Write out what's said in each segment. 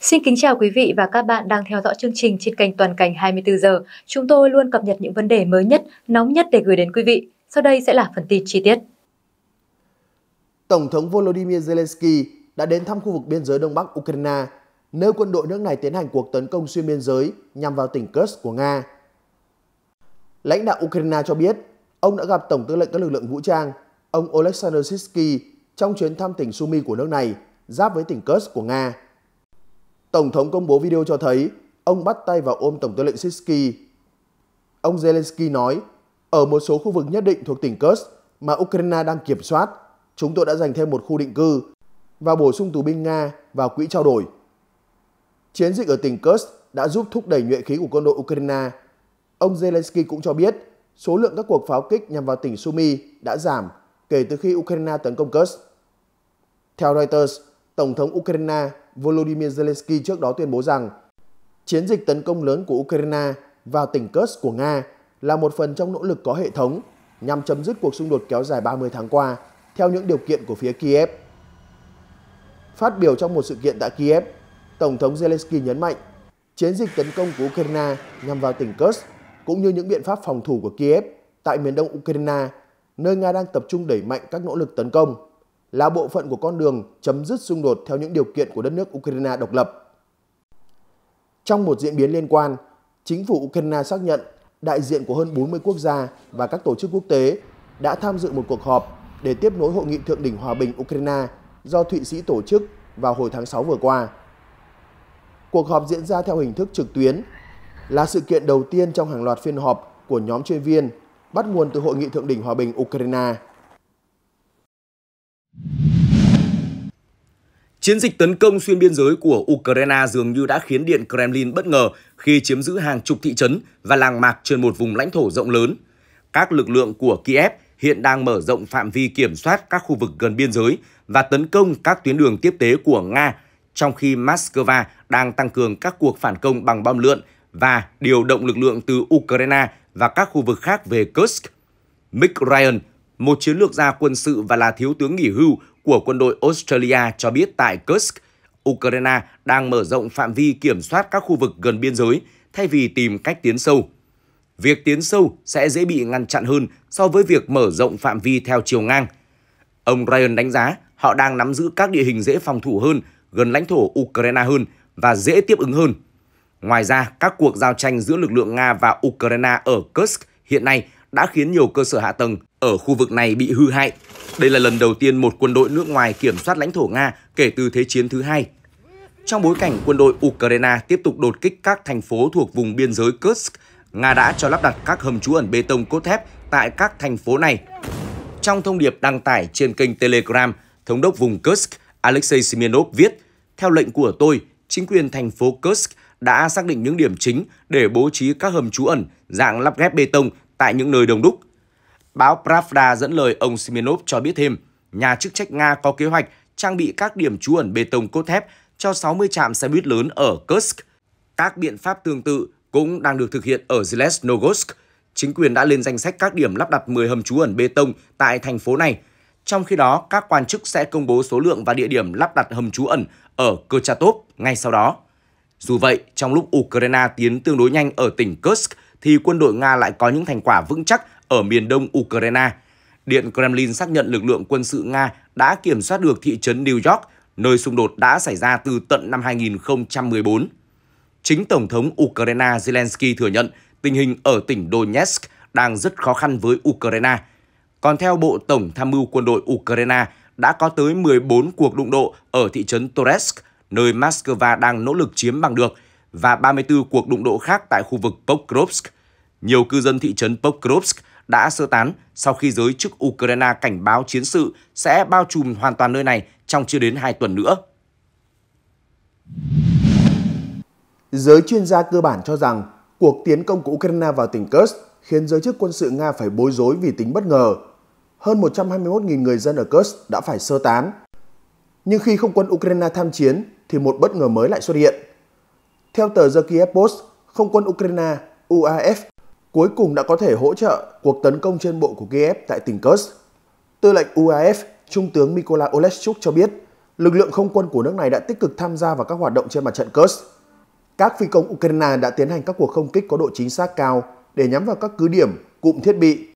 Xin kính chào quý vị và các bạn đang theo dõi chương trình trên kênh Toàn cảnh 24 giờ. Chúng tôi luôn cập nhật những vấn đề mới nhất, nóng nhất để gửi đến quý vị. Sau đây sẽ là phần tin chi tiết. Tổng thống Volodymyr Zelensky đã đến thăm khu vực biên giới Đông Bắc Ukraine, nơi quân đội nước này tiến hành cuộc tấn công xuyên biên giới nhằm vào tỉnh Kursk của Nga. Lãnh đạo Ukraine cho biết, ông đã gặp Tổng tư lệnh các lực lượng vũ trang, ông Oleksandr Sitsky, trong chuyến thăm tỉnh Sumy của nước này, giáp với tỉnh Kursk của Nga. Tổng thống công bố video cho thấy ông bắt tay vào ôm Tổng tư lệnh Sisky. Ông Zelensky nói, ở một số khu vực nhất định thuộc tỉnh Kursk mà Ukraine đang kiểm soát, chúng tôi đã dành thêm một khu định cư và bổ sung tù binh Nga vào quỹ trao đổi. Chiến dịch ở tỉnh Kursk đã giúp thúc đẩy nhuệ khí của quân đội Ukraine. Ông Zelensky cũng cho biết số lượng các cuộc pháo kích nhằm vào tỉnh Sumy đã giảm kể từ khi Ukraine tấn công Kursk. Theo Reuters, Tổng thống Ukraine Volodymyr Zelensky trước đó tuyên bố rằng chiến dịch tấn công lớn của Ukraine vào tỉnh Kursk của Nga là một phần trong nỗ lực có hệ thống nhằm chấm dứt cuộc xung đột kéo dài 30 tháng qua theo những điều kiện của phía Kiev. Phát biểu trong một sự kiện tại Kiev, Tổng thống Zelensky nhấn mạnh chiến dịch tấn công của Ukraine nhằm vào tỉnh Kursk cũng như những biện pháp phòng thủ của Kiev tại miền đông Ukraine, nơi Nga đang tập trung đẩy mạnh các nỗ lực tấn công là bộ phận của con đường chấm dứt xung đột theo những điều kiện của đất nước Ukraine độc lập. Trong một diễn biến liên quan, chính phủ Ukraine xác nhận đại diện của hơn 40 quốc gia và các tổ chức quốc tế đã tham dự một cuộc họp để tiếp nối hội nghị thượng đỉnh hòa bình Ukraine do Thụy Sĩ tổ chức vào hồi tháng 6 vừa qua. Cuộc họp diễn ra theo hình thức trực tuyến là sự kiện đầu tiên trong hàng loạt phiên họp của nhóm chuyên viên bắt nguồn từ hội nghị thượng đỉnh hòa bình Ukraine. Chiến dịch tấn công xuyên biên giới của Ukraine dường như đã khiến Điện Kremlin bất ngờ khi chiếm giữ hàng chục thị trấn và làng mạc trên một vùng lãnh thổ rộng lớn. Các lực lượng của Kiev hiện đang mở rộng phạm vi kiểm soát các khu vực gần biên giới và tấn công các tuyến đường tiếp tế của Nga, trong khi Moscow đang tăng cường các cuộc phản công bằng bom lượn và điều động lực lượng từ Ukraine và các khu vực khác về Kursk. Mick Ryan, một chiến lược gia quân sự và là thiếu tướng nghỉ hưu của quân đội Australia cho biết tại Kursk, Ukraine đang mở rộng phạm vi kiểm soát các khu vực gần biên giới thay vì tìm cách tiến sâu. Việc tiến sâu sẽ dễ bị ngăn chặn hơn so với việc mở rộng phạm vi theo chiều ngang. Ông Ryan đánh giá họ đang nắm giữ các địa hình dễ phòng thủ hơn, gần lãnh thổ Ukraine hơn và dễ tiếp ứng hơn. Ngoài ra, các cuộc giao tranh giữa lực lượng Nga và Ukraine ở Kursk hiện nay đã khiến nhiều cơ sở hạ tầng ở khu vực này bị hư hại. Đây là lần đầu tiên một quân đội nước ngoài kiểm soát lãnh thổ Nga kể từ Thế chiến thứ hai. Trong bối cảnh quân đội Ukraine tiếp tục đột kích các thành phố thuộc vùng biên giới Kursk, Nga đã cho lắp đặt các hầm trú ẩn bê tông cốt thép tại các thành phố này. Trong thông điệp đăng tải trên kênh Telegram, Thống đốc vùng Kursk Alexei Simeonov viết, theo lệnh của tôi, chính quyền thành phố Kursk đã xác định những điểm chính để bố trí các hầm trú ẩn dạng lắp ghép bê tông tại những nơi đông đúc. Báo Pravda dẫn lời ông Simenov cho biết thêm, nhà chức trách Nga có kế hoạch trang bị các điểm trú ẩn bê tông cốt thép cho 60 trạm xe buýt lớn ở Kursk. Các biện pháp tương tự cũng đang được thực hiện ở Zelesnogorsk. Chính quyền đã lên danh sách các điểm lắp đặt 10 hầm trú ẩn bê tông tại thành phố này. Trong khi đó, các quan chức sẽ công bố số lượng và địa điểm lắp đặt hầm trú ẩn ở Kurchatov ngay sau đó. Dù vậy, trong lúc Ukraine tiến tương đối nhanh ở tỉnh Kursk, thì quân đội Nga lại có những thành quả vững chắc ở miền đông Ukraine. Điện Kremlin xác nhận lực lượng quân sự Nga đã kiểm soát được thị trấn New York, nơi xung đột đã xảy ra từ tận năm 2014. Chính Tổng thống Ukraine Zelensky thừa nhận tình hình ở tỉnh Donetsk đang rất khó khăn với Ukraine. Còn theo Bộ Tổng Tham mưu quân đội Ukraine, đã có tới 14 cuộc đụng độ ở thị trấn toresk nơi Moscow đang nỗ lực chiếm bằng được – và 34 cuộc đụng độ khác tại khu vực Pokrovsk. Nhiều cư dân thị trấn Pokrovsk đã sơ tán sau khi giới chức Ukraine cảnh báo chiến sự sẽ bao trùm hoàn toàn nơi này trong chưa đến 2 tuần nữa. Giới chuyên gia cơ bản cho rằng cuộc tiến công của Ukraine vào tỉnh Kursk khiến giới chức quân sự Nga phải bối rối vì tính bất ngờ. Hơn 121.000 người dân ở Kursk đã phải sơ tán. Nhưng khi không quân Ukraine tham chiến thì một bất ngờ mới lại xuất hiện – theo tờ The Kiev Post, không quân Ukraine, UAF, cuối cùng đã có thể hỗ trợ cuộc tấn công trên bộ của Kiev tại tỉnh Kursk. Tư lệnh UAF, Trung tướng Mykola Oleschuk cho biết, lực lượng không quân của nước này đã tích cực tham gia vào các hoạt động trên mặt trận Kursk. Các phi công Ukraine đã tiến hành các cuộc không kích có độ chính xác cao để nhắm vào các cứ điểm, cụm thiết bị,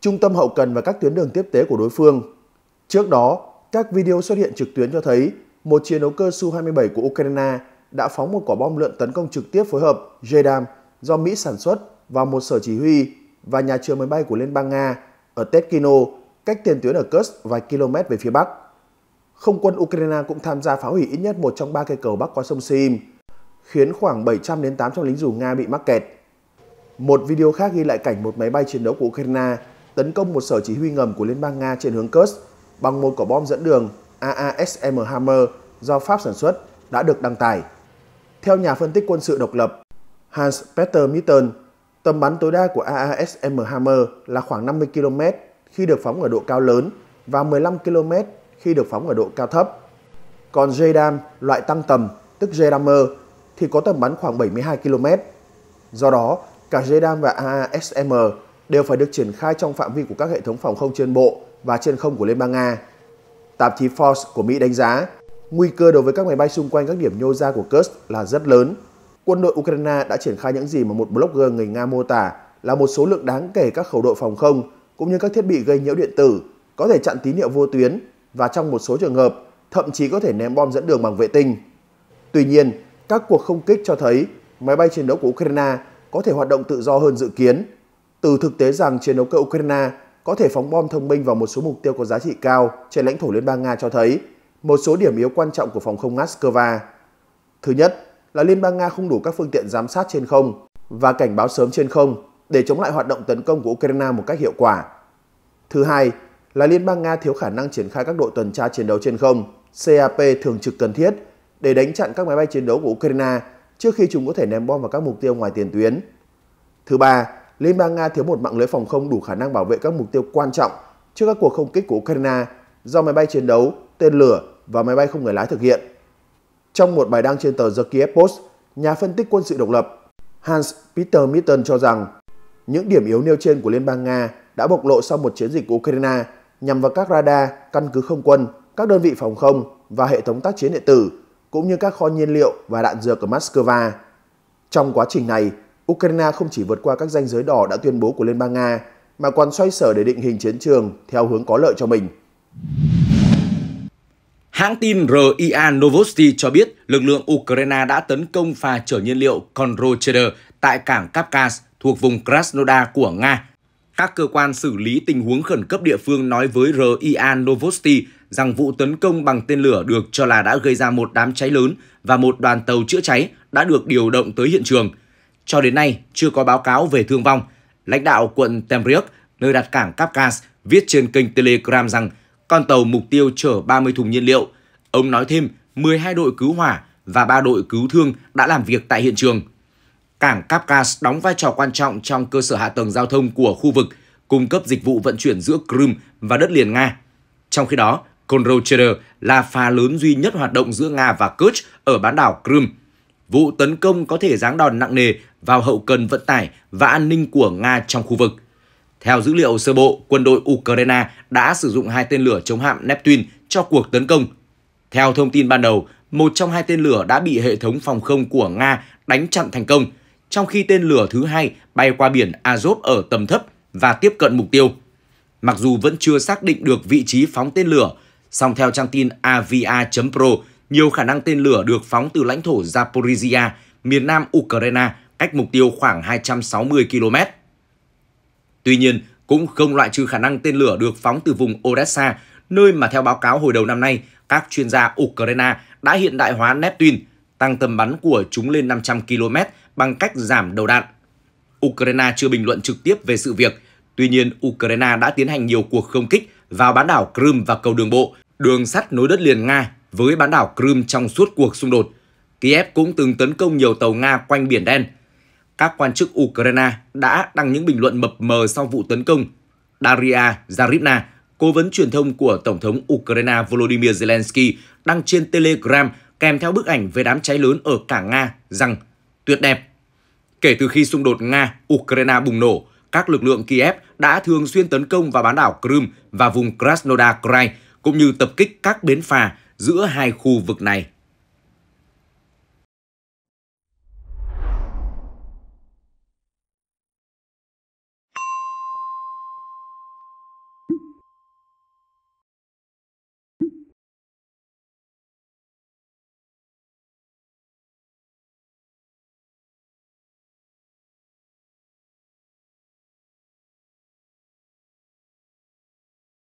trung tâm hậu cần và các tuyến đường tiếp tế của đối phương. Trước đó, các video xuất hiện trực tuyến cho thấy một chiến đấu cơ Su-27 của Ukraine đã phóng một quả bom lượn tấn công trực tiếp phối hợp JDAM do Mỹ sản xuất vào một sở chỉ huy và nhà chứa máy bay của Liên bang Nga ở Tetkino, cách tiền tuyến ở Kursk vài km về phía bắc. Không quân Ukraine cũng tham gia phá hủy ít nhất một trong ba cây cầu bắc qua sông Sim, khiến khoảng 700 đến 800 lính dù Nga bị mắc kẹt. Một video khác ghi lại cảnh một máy bay chiến đấu của Ukraine tấn công một sở chỉ huy ngầm của Liên bang Nga trên hướng Kursk bằng một quả bom dẫn đường AASM Hammer do Pháp sản xuất đã được đăng tải. Theo nhà phân tích quân sự độc lập Hans-Peter Mitten, tầm bắn tối đa của AASM Hammer là khoảng 50 km khi được phóng ở độ cao lớn và 15 km khi được phóng ở độ cao thấp. Còn JDAM, loại tăng tầm, tức JDAMer, thì có tầm bắn khoảng 72 km. Do đó, cả JDAM và AASM đều phải được triển khai trong phạm vi của các hệ thống phòng không trên bộ và trên không của Liên bang Nga. Tạp chí Force của Mỹ đánh giá nguy cơ đối với các máy bay xung quanh các điểm nhô ra của Kursk là rất lớn. Quân đội Ukraine đã triển khai những gì mà một blogger người Nga mô tả là một số lượng đáng kể các khẩu đội phòng không cũng như các thiết bị gây nhiễu điện tử có thể chặn tín hiệu vô tuyến và trong một số trường hợp thậm chí có thể ném bom dẫn đường bằng vệ tinh. Tuy nhiên, các cuộc không kích cho thấy máy bay chiến đấu của Ukraine có thể hoạt động tự do hơn dự kiến. Từ thực tế rằng chiến đấu cơ Ukraine có thể phóng bom thông minh vào một số mục tiêu có giá trị cao trên lãnh thổ Liên bang Nga cho thấy một số điểm yếu quan trọng của phòng không Moscow. Thứ nhất là Liên bang Nga không đủ các phương tiện giám sát trên không và cảnh báo sớm trên không để chống lại hoạt động tấn công của Ukraine một cách hiệu quả. Thứ hai là Liên bang Nga thiếu khả năng triển khai các đội tuần tra chiến đấu trên không, CAP thường trực cần thiết để đánh chặn các máy bay chiến đấu của Ukraine trước khi chúng có thể ném bom vào các mục tiêu ngoài tiền tuyến. Thứ ba, Liên bang Nga thiếu một mạng lưới phòng không đủ khả năng bảo vệ các mục tiêu quan trọng trước các cuộc không kích của Ukraine do máy bay chiến đấu, tên lửa và máy bay không người lái thực hiện. Trong một bài đăng trên tờ The Kiev Post, nhà phân tích quân sự độc lập Hans Peter Mitten cho rằng những điểm yếu nêu trên của Liên bang Nga đã bộc lộ sau một chiến dịch của Ukraine nhằm vào các radar, căn cứ không quân, các đơn vị phòng không và hệ thống tác chiến điện tử, cũng như các kho nhiên liệu và đạn dược ở Moscow. Trong quá trình này, Ukraine không chỉ vượt qua các danh giới đỏ đã tuyên bố của Liên bang Nga, mà còn xoay sở để định hình chiến trường theo hướng có lợi cho mình. Hãng tin RIA Novosti cho biết lực lượng Ukraine đã tấn công phà chở nhiên liệu Konrocheder tại cảng Kapkas thuộc vùng Krasnodar của Nga. Các cơ quan xử lý tình huống khẩn cấp địa phương nói với RIA Novosti rằng vụ tấn công bằng tên lửa được cho là đã gây ra một đám cháy lớn và một đoàn tàu chữa cháy đã được điều động tới hiện trường. Cho đến nay, chưa có báo cáo về thương vong. Lãnh đạo quận Temriuk, nơi đặt cảng Kapkas, viết trên kênh Telegram rằng con tàu mục tiêu chở 30 thùng nhiên liệu. Ông nói thêm 12 đội cứu hỏa và 3 đội cứu thương đã làm việc tại hiện trường. Cảng Kapkas đóng vai trò quan trọng trong cơ sở hạ tầng giao thông của khu vực, cung cấp dịch vụ vận chuyển giữa Crimea và đất liền Nga. Trong khi đó, Konrocheder là phà lớn duy nhất hoạt động giữa Nga và Kerch ở bán đảo Crimea. Vụ tấn công có thể giáng đòn nặng nề vào hậu cần vận tải và an ninh của Nga trong khu vực. Theo dữ liệu sơ bộ, quân đội Ukraine đã sử dụng hai tên lửa chống hạm Neptune cho cuộc tấn công. Theo thông tin ban đầu, một trong hai tên lửa đã bị hệ thống phòng không của Nga đánh chặn thành công, trong khi tên lửa thứ hai bay qua biển Azov ở tầm thấp và tiếp cận mục tiêu. Mặc dù vẫn chưa xác định được vị trí phóng tên lửa, song theo trang tin ava pro nhiều khả năng tên lửa được phóng từ lãnh thổ Zaporizhia, miền nam Ukraine, cách mục tiêu khoảng 260 km. Tuy nhiên, cũng không loại trừ khả năng tên lửa được phóng từ vùng Odessa, nơi mà theo báo cáo hồi đầu năm nay, các chuyên gia Ukraine đã hiện đại hóa Neptune, tăng tầm bắn của chúng lên 500 km bằng cách giảm đầu đạn. Ukraine chưa bình luận trực tiếp về sự việc, tuy nhiên Ukraine đã tiến hành nhiều cuộc không kích vào bán đảo Crimea và cầu đường bộ, đường sắt nối đất liền Nga với bán đảo Crimea trong suốt cuộc xung đột. Kiev cũng từng tấn công nhiều tàu Nga quanh Biển Đen – các quan chức Ukraine đã đăng những bình luận mập mờ sau vụ tấn công. Daria Zaribna, cố vấn truyền thông của Tổng thống Ukraine Volodymyr Zelensky, đăng trên Telegram kèm theo bức ảnh về đám cháy lớn ở cảng Nga rằng tuyệt đẹp. Kể từ khi xung đột Nga-Ukraine bùng nổ, các lực lượng Kiev đã thường xuyên tấn công vào bán đảo Crimea và vùng Krasnodar Krai, cũng như tập kích các bến phà giữa hai khu vực này.